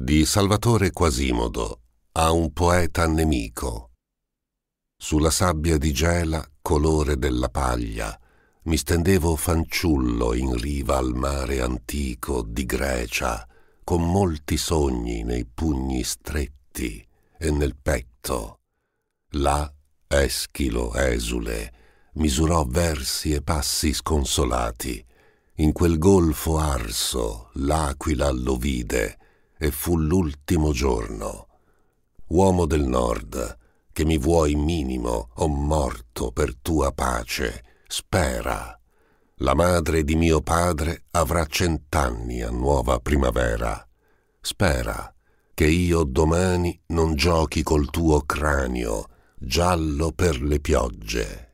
di Salvatore Quasimodo a un poeta nemico. Sulla sabbia di gela, colore della paglia, mi stendevo fanciullo in riva al mare antico di Grecia, con molti sogni nei pugni stretti e nel petto. Là Eschilo esule misurò versi e passi sconsolati. In quel golfo arso l'aquila lo vide, e fu l'ultimo giorno. Uomo del nord, che mi vuoi minimo, o morto per tua pace, spera. La madre di mio padre avrà cent'anni a nuova primavera. Spera che io domani non giochi col tuo cranio, giallo per le piogge.